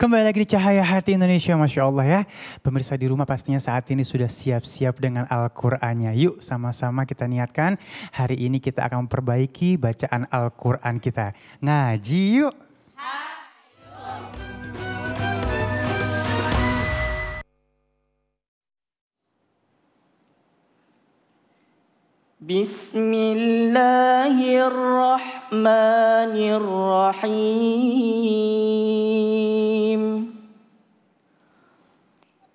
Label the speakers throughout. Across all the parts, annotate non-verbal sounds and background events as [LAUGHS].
Speaker 1: Kembali lagi di Cahaya Hati Indonesia, Masya Allah ya. Pemirsa di rumah pastinya saat ini sudah siap-siap dengan Al-Qur'annya. Yuk sama-sama kita niatkan hari ini kita akan memperbaiki bacaan Al-Qur'an kita. Ngaji yuk. Bismillahirrahmanirrahim.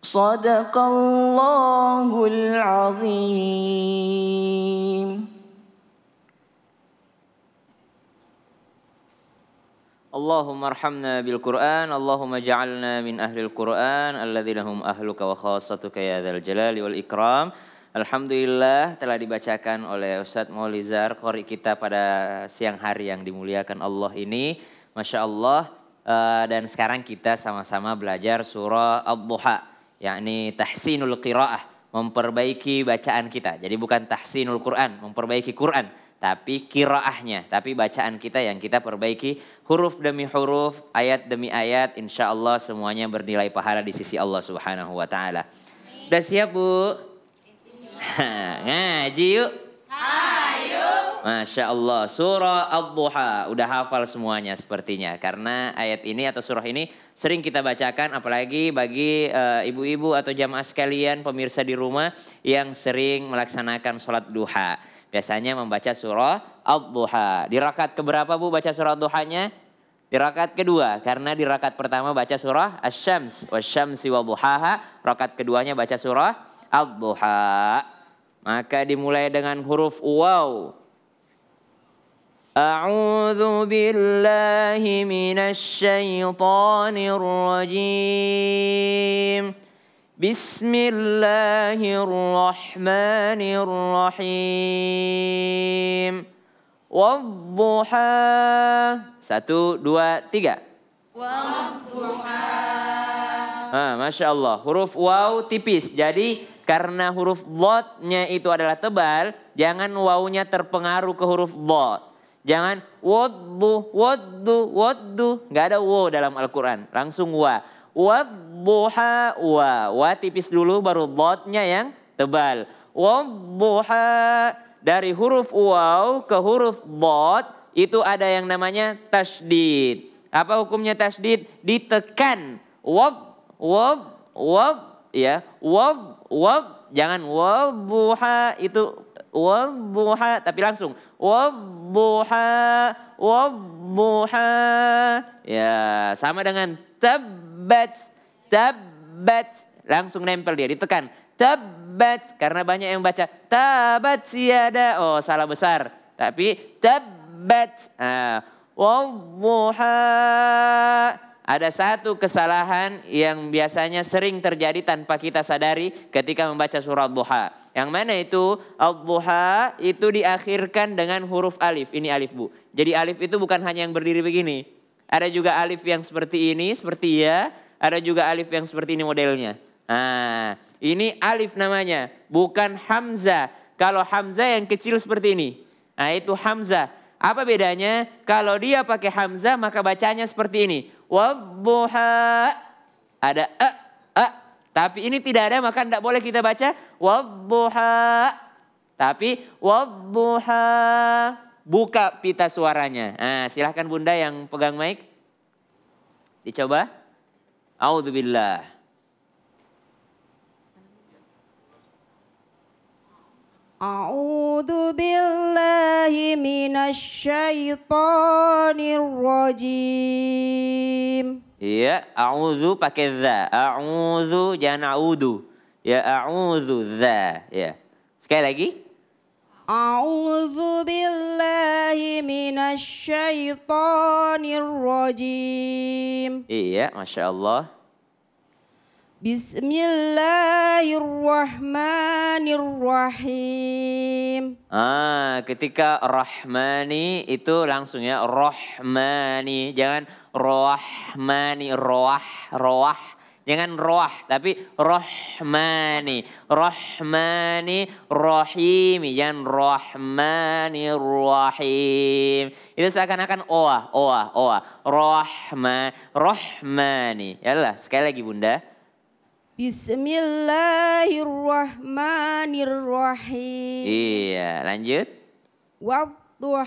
Speaker 1: Sadaqallahul Azim.
Speaker 2: Allahumma arhamna bil Qur'an, Allahumma ja'alna min ahli al-Qur'an alladzinahum ahluka wa khasatuka ya dzal jalali wal ikram. Alhamdulillah telah dibacakan oleh Ustaz Maulizar qori kita pada siang hari yang dimuliakan Allah ini. Masya Allah. Eh, dan sekarang kita sama-sama belajar surah Ad-Duha yakni tahsinul qiraah, memperbaiki bacaan kita. Jadi bukan tahsinul Quran, memperbaiki Quran, tapi qiraahnya, tapi bacaan kita yang kita perbaiki huruf demi huruf, ayat demi ayat, insya Allah semuanya bernilai pahala di sisi Allah Subhanahu wa taala. Udah siap, Bu? Ngaji yuk. Ayo. Masya Allah, surah Al-Duha. Udah hafal semuanya sepertinya. Karena ayat ini atau surah ini sering kita bacakan apalagi bagi eh, ibu-ibu uh, atau jamaah sekalian pemirsa di rumah yang sering melaksanakan sholat duha. Biasanya membaca surah Al-Duha. Di rakaat keberapa Bu baca surah duhanya Di rakaat kedua, karena di rakaat pertama baca surah Asy-Syams, wasyamsi wa duhaha, rakaat keduanya baca surah al duha Maka dimulai dengan huruf waw أعوذ بالله من الشيطان الرجيم بسم الله الرحمن الرحيم والضحى satu dua tiga والضحى ah, Masya Allah huruf waw tipis jadi karena huruf botnya itu adalah tebal jangan wawnya terpengaruh ke huruf bot Jangan waddu, waddu, waddu. Gak ada wo dalam Al-Quran. Langsung wa. Wadduha wa. Wa tipis dulu baru dotnya yang tebal. Wadduha. Dari huruf waw ke huruf dot itu ada yang namanya tasdid. Apa hukumnya tasdid? Ditekan. Wab, wab, wab. Ya. Wab, wab. Jangan wabuha itu Wabuha, tapi langsung. Wabuha, wabuha. Ya, sama dengan tabat, tabat. Langsung nempel dia, ditekan. Tabat, karena banyak yang baca tabat siada. Oh, salah besar. Tapi tabat. Nah, wabuha. Ada satu kesalahan yang biasanya sering terjadi tanpa kita sadari ketika membaca surah Al-Duha. Yang mana itu? Al-Duha itu diakhirkan dengan huruf alif. Ini alif bu. Jadi alif itu bukan hanya yang berdiri begini. Ada juga alif yang seperti ini, seperti ya. Ada juga alif yang seperti ini modelnya. Nah, ini alif namanya. Bukan Hamzah. Kalau Hamzah yang kecil seperti ini. Nah itu Hamzah. Apa bedanya? Kalau dia pakai Hamzah maka bacanya seperti ini Wadduha. Ada e e Tapi ini tidak ada maka tidak boleh kita baca wadduha. Tapi wadduha. Buka pita suaranya. Nah, silahkan bunda yang pegang mic. Dicoba. Audzubillah.
Speaker 3: A'udhu billahi من الشيطان الرجيم
Speaker 2: Ya, a'udzu pakai za. A'udzu jangan a'udzu. Ya, a'udzu za. Ya. Sekali lagi.
Speaker 3: A'udhu billahi minasy syaithanir rajim.
Speaker 2: Iya, Masya Allah.
Speaker 3: Bismillahirrahmanirrahim.
Speaker 2: Ah, ketika rahmani itu langsung ya rahmani, jangan rohmani, roh, roh, Jangan roh, tapi rahmani, rahmani, rahim, jangan rahmani, rahim. Itu seakan-akan oa, oa, oa, rohma, rahmani. Ya sekali lagi bunda.
Speaker 3: Bismillahirrahmanirrahim.
Speaker 2: Iya, lanjut.
Speaker 3: Wadduha.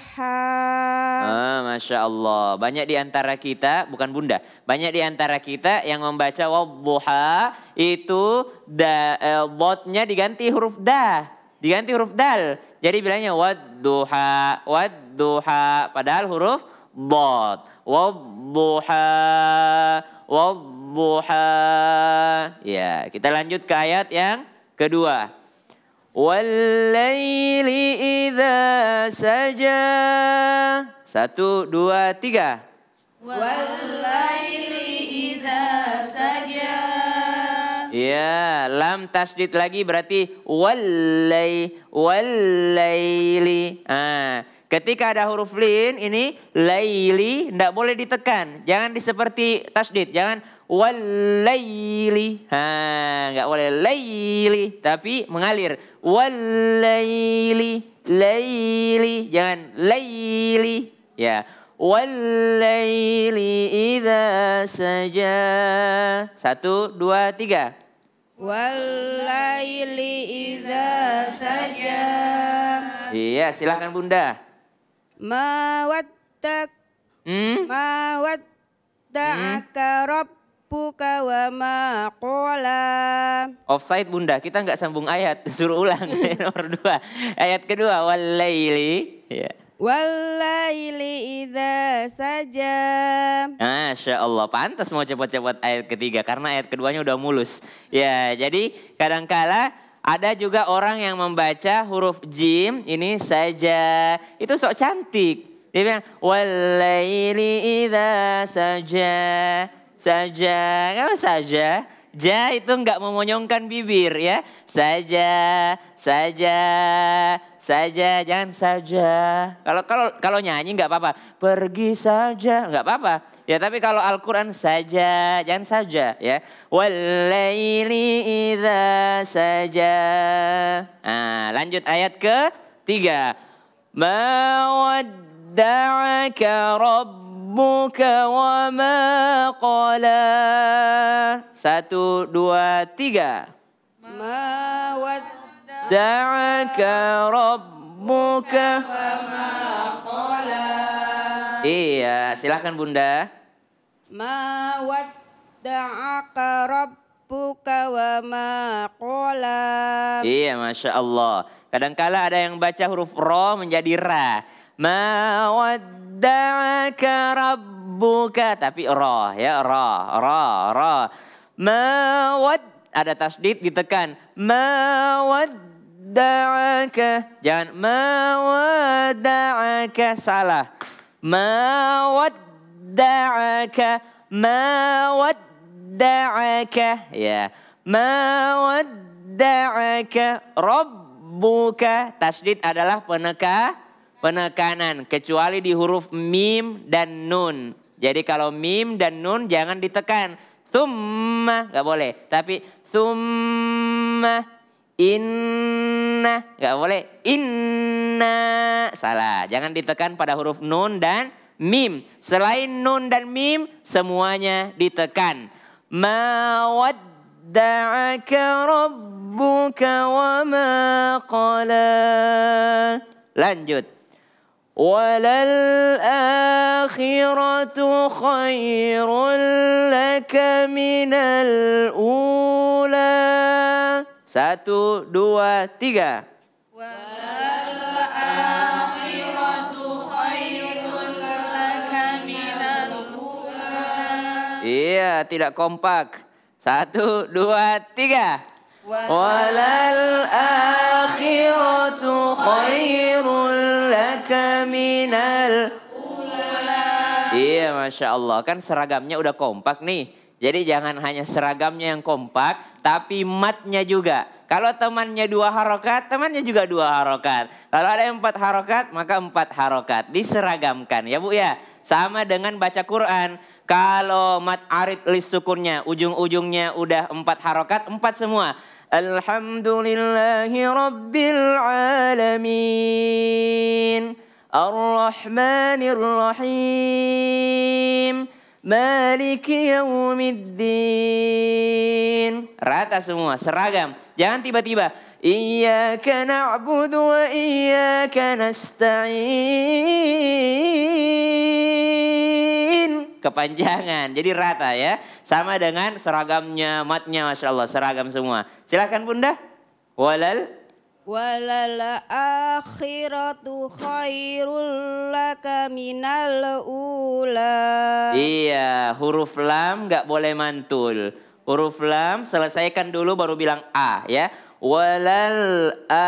Speaker 3: Ah,
Speaker 2: Masya Allah. Banyak di antara kita, bukan bunda, banyak di antara kita yang membaca wadduha itu da, eh, botnya diganti huruf da. Diganti huruf dal. Jadi bilangnya wadduha, wadduha. Padahal huruf ضاد والضحى والضحى ya kita lanjut ke ayat yang kedua Walaili idza saja satu dua tiga
Speaker 3: Walaili idza saja
Speaker 2: Ya, lam tasdid lagi berarti walai walaili. Ah, Ketika ada huruf lin ini laili tidak boleh ditekan. Jangan seperti tasdid, jangan walaili. Ha, enggak boleh laili tapi mengalir. Walaili, laili, jangan laili. Ya. Walaili idza saja. Satu, dua, tiga.
Speaker 3: Walaili idza saja.
Speaker 2: Iya, silahkan Bunda.
Speaker 3: Mawaddak hmm? mawat hmm? rabbuka wa ma qala.
Speaker 2: Offside Bunda, kita nggak sambung ayat, [LAUGHS] suruh ulang [LAUGHS] nomor dua. Ayat kedua walaili. Ya.
Speaker 3: Walaili ida saja.
Speaker 2: Masya Allah, pantas mau cepat-cepat ayat ketiga karena ayat keduanya udah mulus. Ya, jadi kadangkala -kadang ada juga orang yang membaca huruf jim ini saja. Itu sok cantik. Dia bilang, walaili idha saja. Saja, kenapa saja? Ja itu nggak memonyongkan bibir ya. Saja, saja, saja, jangan saja. Kalau kalau kalau nyanyi enggak apa-apa. Pergi saja enggak apa-apa. Ya tapi kalau Al-Quran saja, jangan saja ya. Walaili idha saja. Nah, lanjut ayat ke tiga. Mawadda'aka ربك وما قلى satu dua tiga ما ودعك ربك وما
Speaker 3: قلى
Speaker 2: iya silahkan bunda
Speaker 3: ما ودعك ربك وما قلى
Speaker 2: iya masya Allah kadangkala ada yang baca huruf ro menjadi ra ma wada'aka rabbuka. Tapi roh ya, roh, roh, roh. Mawad, ada tasdid ditekan. Mawadda'aka. Jangan mawadda'aka salah. Mawadda'aka. Mawadda'aka. Ya. Mawadda'aka. Rabbuka. Tasdid adalah peneka penekanan kecuali di huruf mim dan nun. Jadi kalau mim dan nun jangan ditekan. Thumma nggak boleh. Tapi thumma inna nggak boleh. Inna salah. Jangan ditekan pada huruf nun dan mim. Selain nun dan mim semuanya ditekan. Mawad ودعك ربك وما قلى lanjut وللآخرة خير لك من الأولى satu dua tiga Iya, tidak kompak. Satu, dua, tiga. Iya Masya Allah kan seragamnya udah kompak nih Jadi jangan hanya seragamnya yang kompak Tapi matnya juga Kalau temannya dua harokat Temannya juga dua harokat Kalau ada empat harokat maka empat harokat Diseragamkan ya Bu ya Sama dengan baca Quran kalau mat arit list sukunnya ujung-ujungnya udah empat harokat empat semua الحمد لله رب العالمين الرحمن الرحيم مالك يوم الدين rata semua seragam jangan tiba-tiba إياك نعبد وإياك نستعين kepanjangan. Jadi rata ya. Sama dengan seragamnya, matnya Masya Allah. Seragam semua. Silahkan bunda. Walal.
Speaker 3: Walal akhiratu khairul laka minal ula.
Speaker 2: Iya, huruf lam nggak boleh mantul. Huruf lam selesaikan dulu baru bilang A ya walal a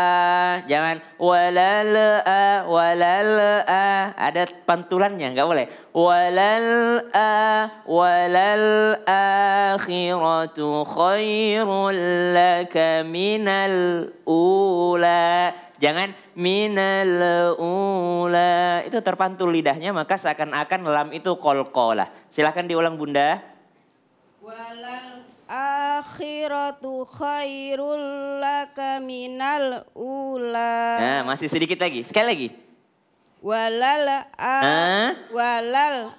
Speaker 2: jangan walal a walal a ada pantulannya nggak boleh walal a walal akhiratu khairul laka minal ula jangan minal ula itu terpantul lidahnya maka seakan-akan lam itu kol kolah silahkan diulang bunda
Speaker 3: walal akhiratu khairul laka minal ula. Nah,
Speaker 2: masih sedikit lagi. Sekali lagi.
Speaker 3: Walal a walal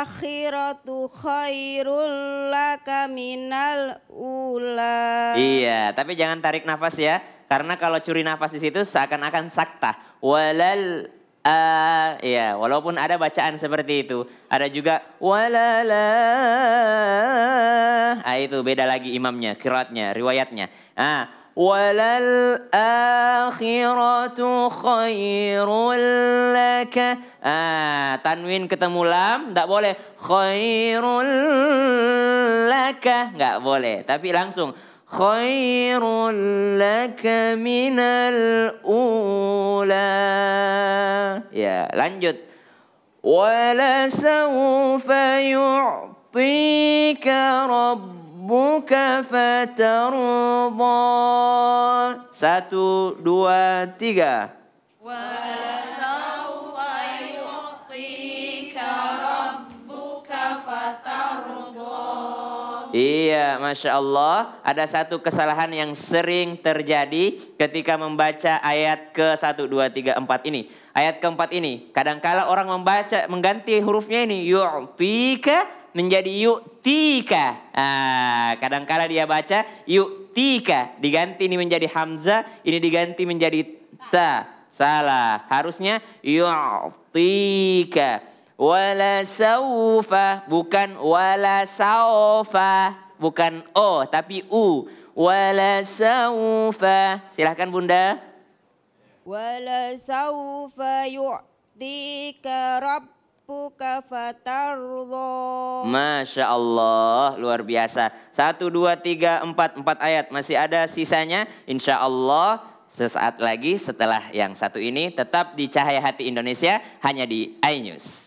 Speaker 3: akhiratu khairul laka minal ula.
Speaker 2: Iya, tapi jangan tarik nafas ya. Karena kalau curi nafas di situ seakan-akan sakta. Walal an. Eh, ya, walaupun ada bacaan seperti itu. Ada juga walala. Ah, itu beda lagi imamnya, kiratnya, riwayatnya. Ah, walal akhiratu khairul laka. Ah, tanwin ketemu lam, enggak boleh khairul laka, enggak boleh. Tapi langsung خير لك من الأولى يا لنجد ولسوف يعطيك ربك فترضى ساتو دوا تيغا ولسوف Iya, masya Allah. Ada satu kesalahan yang sering terjadi ketika membaca ayat ke 1, 2, 3, 4 ini. Ayat keempat ini. Kadangkala orang membaca, mengganti hurufnya ini. Yu'tika menjadi yu'tika. Ah, kadangkala dia baca yu'tika. Diganti ini menjadi hamzah, ini diganti menjadi ta. Salah. Harusnya yu'tika wala saufa bukan wala saufa bukan O tapi U. Walasaufa. Silahkan Bunda.
Speaker 3: Walasaufa yu'tika rabbuka fatarlo.
Speaker 2: Masya Allah, luar biasa. Satu, dua, tiga, empat, empat ayat. Masih ada sisanya. Insya Allah sesaat lagi setelah yang satu ini tetap di Cahaya Hati Indonesia hanya di iNews.